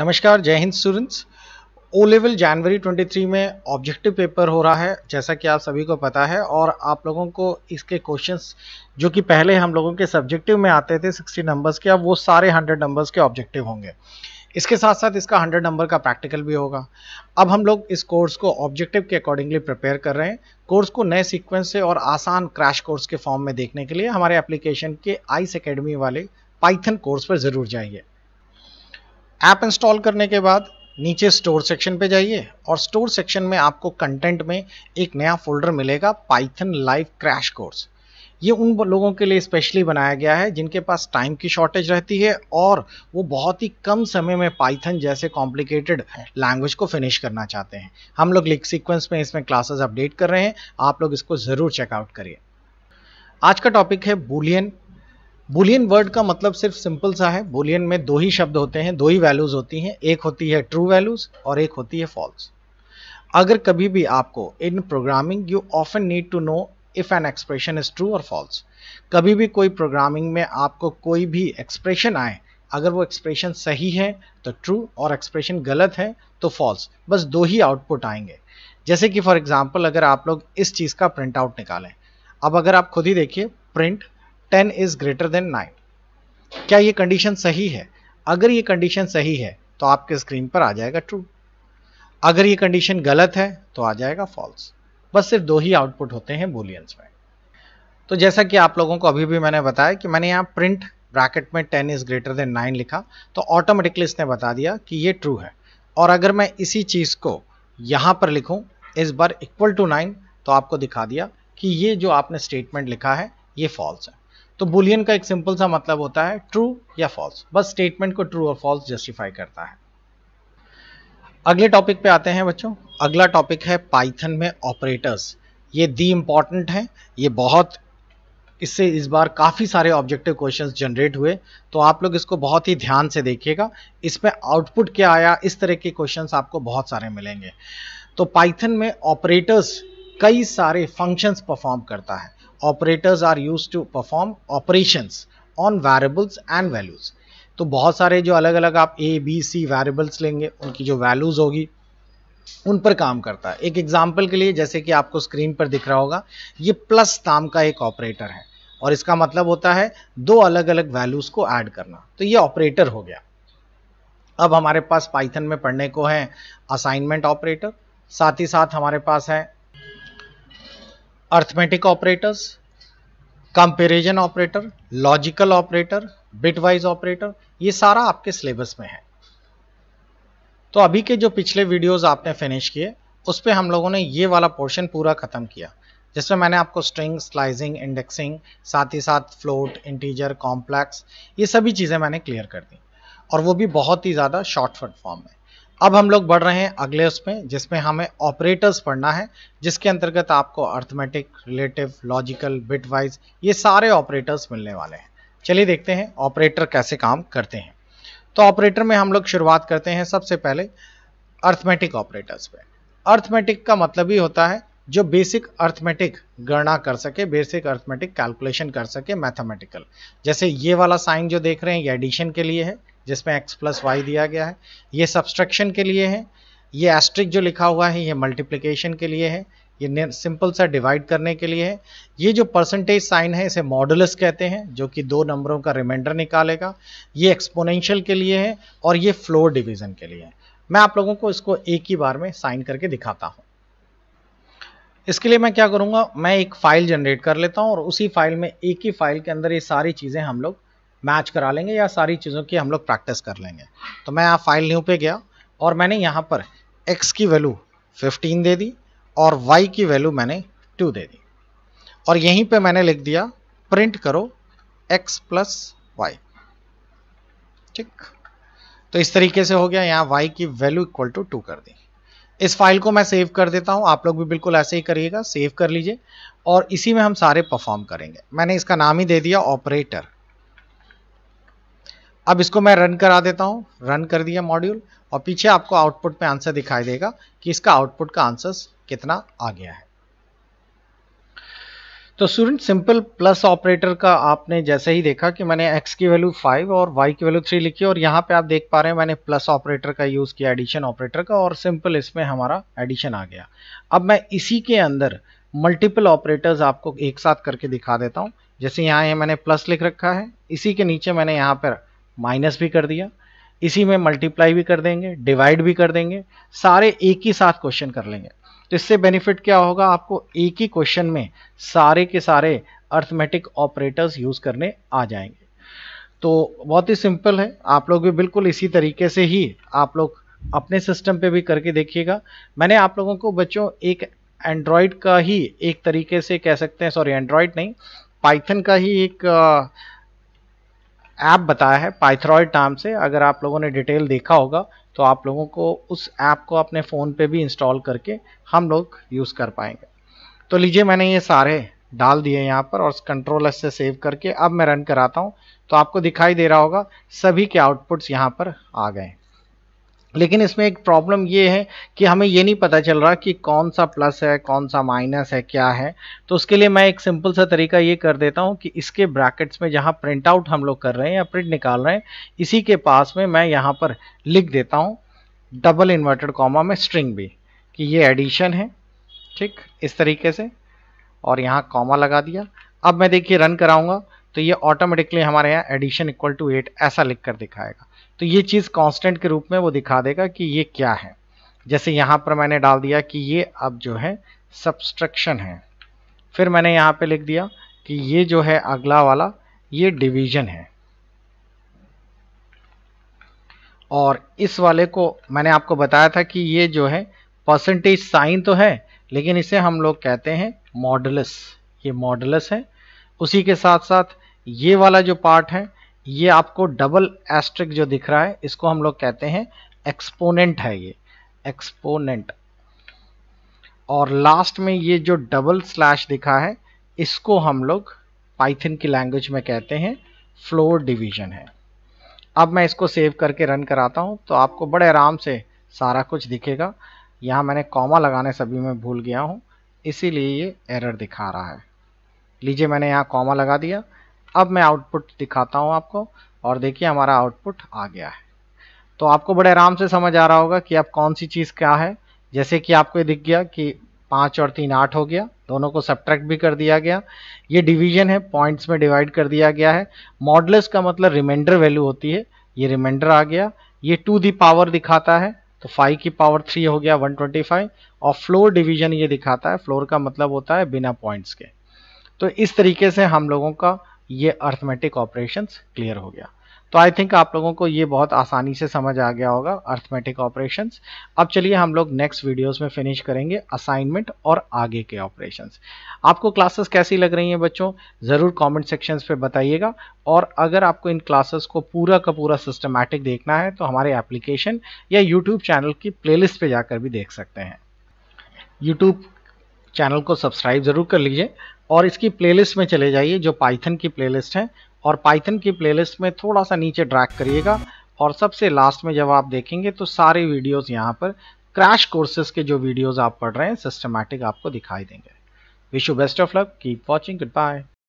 नमस्कार जय हिंद स्टूडेंट्स ओ लेवल जनवरी 23 में ऑब्जेक्टिव पेपर हो रहा है जैसा कि आप सभी को पता है और आप लोगों को इसके क्वेश्चंस जो कि पहले हम लोगों के सब्जेक्टिव में आते थे 60 नंबर्स के अब वो सारे 100 नंबर्स के ऑब्जेक्टिव होंगे इसके साथ साथ इसका 100 नंबर का प्रैक्टिकल भी होगा अब हम लोग इस कोर्स को ऑब्जेक्टिव के अकॉर्डिंगली प्रिपेयर कर रहे हैं कोर्स को नए सिक्वेंस से और आसान क्रैश कोर्स के फॉर्म में देखने के लिए हमारे एप्लीकेशन के आइस अकेडमी वाले पाइथन कोर्स पर ज़रूर जाइए ऐप इंस्टॉल करने के बाद नीचे स्टोर सेक्शन पे जाइए और स्टोर सेक्शन में आपको कंटेंट में एक नया फोल्डर मिलेगा पाइथन लाइव क्रैश कोर्स ये उन लोगों के लिए स्पेशली बनाया गया है जिनके पास टाइम की शॉर्टेज रहती है और वो बहुत ही कम समय में पाइथन जैसे कॉम्प्लिकेटेड लैंग्वेज को फिनिश करना चाहते हैं हम लोग लिक सीक्वेंस में इसमें क्लासेस अपडेट कर रहे हैं आप लोग इसको ज़रूर चेकआउट करिए आज का टॉपिक है बुलियन बुलियन वर्ड का मतलब सिर्फ सिंपल सा है बुलियन में दो ही शब्द होते हैं दो ही वैल्यूज होती हैं एक होती है ट्रू वैल्यूज और एक होती है फॉल्स अगर कभी भी आपको in programming you often need to know if an expression is true और फॉल्स कभी भी कोई प्रोग्रामिंग में आपको कोई भी एक्सप्रेशन आए अगर वो एक्सप्रेशन सही है तो ट्रू और एक्सप्रेशन गलत है तो फॉल्स बस दो ही आउटपुट आएंगे जैसे कि फॉर एग्जाम्पल अगर आप लोग इस चीज़ का प्रिंट आउट निकालें अब अगर आप खुद ही देखिए print ten is greater than nine क्या ये कंडीशन सही है अगर ये कंडीशन सही है तो आपके स्क्रीन पर आ जाएगा ट्रू अगर ये कंडीशन गलत है तो आ जाएगा फॉल्स बस सिर्फ दो ही आउटपुट होते हैं बोलियंस में तो जैसा कि आप लोगों को अभी भी मैंने बताया कि मैंने यहाँ प्रिंट ब्रैकेट में ten is greater than nine लिखा तो ऑटोमेटिकली इसने बता दिया कि ये ट्रू है और अगर मैं इसी चीज़ को यहाँ पर लिखूँ इस बार इक्वल टू नाइन तो आपको दिखा दिया कि ये जो आपने स्टेटमेंट लिखा है ये फॉल्स है तो बुलियन का एक सिंपल सा मतलब होता है ट्रू या फॉल्स बस स्टेटमेंट को ट्रू और फॉल्स जस्टिफाई करता है अगले टॉपिक पे आते हैं बच्चों अगला टॉपिक है पाइथन में ऑपरेटर्स ये दी इम्पॉर्टेंट है ये बहुत इससे इस बार काफ़ी सारे ऑब्जेक्टिव क्वेश्चंस जनरेट हुए तो आप लोग इसको बहुत ही ध्यान से देखिएगा इसमें आउटपुट क्या आया इस तरह के क्वेश्चंस आपको बहुत सारे मिलेंगे तो पाइथन में ऑपरेटर्स कई सारे फंक्शंस परफॉर्म करता है operators are used to perform operations on variables and values तो बहुत सारे जो अलग अलग आप ए बी सी वेरिएबल्स लेंगे उनकी जो वैल्यूज़ होगी उन पर काम करता है एक एग्जाम्पल के लिए जैसे कि आपको स्क्रीन पर दिख रहा होगा ये प्लस नाम का एक ऑपरेटर है और इसका मतलब होता है दो अलग अलग वैल्यूज़ को ऐड करना तो ये ऑपरेटर हो गया अब हमारे पास पाइथन में पढ़ने को है असाइनमेंट ऑपरेटर साथ ही साथ हमारे पास है arithmetic operators comparison operator logical operator bitwise operator ये सारा आपके सिलेबस में है तो अभी के जो पिछले वीडियोस आपने फिनिश किए उस पर हम लोगों ने ये वाला पोर्शन पूरा ख़त्म किया जिसमें मैंने आपको स्ट्रिंग स्लाइसिंग इंडेक्सिंग साथ ही साथ फ्लोट इंटीजर कॉम्प्लेक्स ये सभी चीज़ें मैंने क्लियर कर दी और वो भी बहुत ही ज़्यादा शॉर्टफट फॉर्म में अब हम लोग बढ़ रहे हैं अगले उसमें जिसमें हमें ऑपरेटर्स पढ़ना है जिसके अंतर्गत आपको arithmetic relative logical bitwise ये सारे ऑपरेटर्स मिलने वाले हैं चलिए देखते हैं ऑपरेटर कैसे काम करते हैं तो ऑपरेटर में हम लोग शुरुआत करते हैं सबसे पहले अर्थमेटिक ऑपरेटर्स पे अर्थमेटिक का मतलब ही होता है जो बेसिक अर्थमेटिक गणना कर सके बेसिक अर्थमेटिक कैलकुलेशन कर सके मैथमेटिकल जैसे ये वाला साइन जो देख रहे हैं ये एडिशन के लिए है जिसमें x प्लस वाई दिया गया है ये सब्सट्रक्शन के लिए है ये एस्ट्रिक जो लिखा हुआ है ये मल्टीप्लिकेशन के लिए है ये सिंपल सा डिवाइड करने के लिए है ये जो परसेंटेज साइन है इसे मॉडुलस कहते हैं जो कि दो नंबरों का रिमाइंडर निकालेगा ये एक्सपोनेंशियल के लिए है और ये फ्लोर डिवीजन के लिए है मैं आप लोगों को इसको एक ही बार में साइन करके दिखाता हूँ इसके लिए मैं क्या करूँगा मैं एक फाइल जनरेट कर लेता हूँ और उसी फाइल में एक ही फाइल के अंदर ये सारी चीज़ें हम लोग मैच करा लेंगे या सारी चीज़ों की हम लोग प्रैक्टिस कर लेंगे तो मैं यहाँ फाइल न्यू पे गया और मैंने यहाँ पर एक्स की वैल्यू 15 दे दी और वाई की वैल्यू मैंने 2 दे दी और यहीं पे मैंने लिख दिया प्रिंट करो एक्स प्लस वाई ठीक तो इस तरीके से हो गया यहाँ वाई की वैल्यू इक्वल टू टू कर दी इस फाइल को मैं सेव कर देता हूँ आप लोग भी बिल्कुल ऐसे ही करिएगा सेव कर लीजिए और इसी में हम सारे परफॉर्म करेंगे मैंने इसका नाम ही दे दिया ऑपरेटर अब इसको मैं रन करा देता हूँ रन कर दिया मॉड्यूल और पीछे आपको आउटपुट में आंसर दिखाई देगा कि इसका आउटपुट का आंसर कितना आ गया है तो स्टूडेंट सिंपल प्लस ऑपरेटर का आपने जैसे ही देखा कि मैंने x की वैल्यू 5 और y की वैल्यू 3 लिखी और यहाँ पे आप देख पा रहे हैं मैंने प्लस ऑपरेटर का यूज़ किया एडिशन ऑपरेटर का और सिंपल इसमें हमारा एडिशन आ गया अब मैं इसी के अंदर मल्टीपल ऑपरेटर्स आपको एक साथ करके दिखा देता हूँ जैसे यहाँ ये मैंने प्लस लिख रखा है इसी के नीचे मैंने यहाँ पर माइनस भी कर दिया इसी में मल्टीप्लाई भी कर देंगे डिवाइड भी कर देंगे सारे एक ही साथ क्वेश्चन कर लेंगे तो इससे बेनिफिट क्या होगा आपको एक ही क्वेश्चन में सारे के सारे अर्थमेटिक ऑपरेटर्स यूज़ करने आ जाएंगे तो बहुत ही सिंपल है आप लोग भी बिल्कुल इसी तरीके से ही आप लोग अपने सिस्टम पे भी करके देखिएगा मैंने आप लोगों को बच्चों एक एंड्रॉयड का ही एक तरीके से कह सकते हैं सॉरी एंड्रॉयड नहीं पाइथन का ही एक ऐप बताया है पाइथ्रॉयड नाम से अगर आप लोगों ने डिटेल देखा होगा तो आप लोगों को उस ऐप को अपने फ़ोन पे भी इंस्टॉल करके हम लोग यूज़ कर पाएंगे तो लीजिए मैंने ये सारे डाल दिए यहाँ पर और कंट्रोल एस से सेव करके अब मैं रन कराता हूँ तो आपको दिखाई दे रहा होगा सभी के आउटपुट्स यहाँ पर आ गए लेकिन इसमें एक प्रॉब्लम ये है कि हमें ये नहीं पता चल रहा कि कौन सा प्लस है कौन सा माइनस है क्या है तो उसके लिए मैं एक सिंपल सा तरीका ये कर देता हूँ कि इसके ब्रैकेट्स में जहाँ प्रिंट आउट हम लोग कर रहे हैं या प्रिंट निकाल रहे हैं इसी के पास में मैं यहाँ पर लिख देता हूँ डबल इन्वर्टेड कॉमा में स्ट्रिंग भी कि ये एडिशन है ठीक इस तरीके से और यहाँ कॉमा लगा दिया अब मैं देखिए रन कराऊँगा तो ये ऑटोमेटिकली हमारे यहाँ एडिशन इक्वल टू एट ऐसा लिख कर दिखाएगा तो ये चीज़ कांस्टेंट के रूप में वो दिखा देगा कि ये क्या है जैसे यहाँ पर मैंने डाल दिया कि ये अब जो है सब्सट्रक्शन है फिर मैंने यहाँ पे लिख दिया कि ये जो है अगला वाला ये डिवीजन है और इस वाले को मैंने आपको बताया था कि ये जो है परसेंटेज साइन तो है लेकिन इसे हम लोग कहते हैं मॉडलस ये मॉडलस है उसी के साथ साथ ये वाला जो पार्ट है ये आपको डबल एस्ट्रिक जो दिख रहा है इसको हम लोग कहते हैं एक्सपोनेंट है ये एक्सपोनेंट और लास्ट में ये जो डबल स्लैश दिखा है इसको हम लोग पाइथन की लैंग्वेज में कहते हैं फ्लोर डिवीजन है अब मैं इसको सेव करके रन कराता हूँ तो आपको बड़े आराम से सारा कुछ दिखेगा यहाँ मैंने कॉमा लगाने सभी में भूल गया हूँ इसीलिए ये एरर दिखा रहा है लीजिए मैंने यहाँ कॉमा लगा दिया अब मैं आउटपुट दिखाता हूँ आपको और देखिए हमारा आउटपुट आ गया है तो आपको बड़े आराम से समझ आ रहा होगा कि आप कौन सी चीज़ क्या है जैसे कि आपको दिख गया कि पाँच और तीन आठ हो गया दोनों को सब्ट्रैक्ट भी कर दिया गया ये डिवीजन है पॉइंट्स में डिवाइड कर दिया गया है मॉडलस का मतलब रिमाइंडर वैल्यू होती है ये रिमाइंडर आ गया ये टू दी पावर दिखाता है तो फाइव की पावर थ्री हो गया 125 और फ्लोर डिवीजन ये दिखाता है फ्लोर का मतलब होता है बिना पॉइंट्स के तो इस तरीके से हम लोगों का ये अर्थमेटिक ऑपरेशंस क्लियर हो गया तो आई थिंक आप लोगों को ये बहुत आसानी से समझ आ गया होगा अर्थमेटिक ऑपरेशंस अब चलिए हम लोग नेक्स्ट वीडियोस में फिनिश करेंगे असाइनमेंट और आगे के ऑपरेशंस आपको क्लासेस कैसी लग रही हैं बच्चों ज़रूर कमेंट सेक्शंस पे बताइएगा और अगर आपको इन क्लासेस को पूरा का पूरा सिस्टमैटिक देखना है तो हमारे एप्लीकेशन या यूट्यूब चैनल की लिस्ट पर जाकर भी देख सकते हैं यूट्यूब चैनल को सब्सक्राइब ज़रूर कर लीजिए और इसकी प्लेलिस्ट में चले जाइए जो पाइथन की प्लेलिस्ट है और पाइथन की प्लेलिस्ट में थोड़ा सा नीचे ड्रैग करिएगा और सबसे लास्ट में जब आप देखेंगे तो सारे वीडियोस यहाँ पर क्रैश कोर्सेज के जो वीडियोस आप पढ़ रहे हैं सिस्टमैटिक आपको दिखाई देंगे wish you best of luck keep watching good bye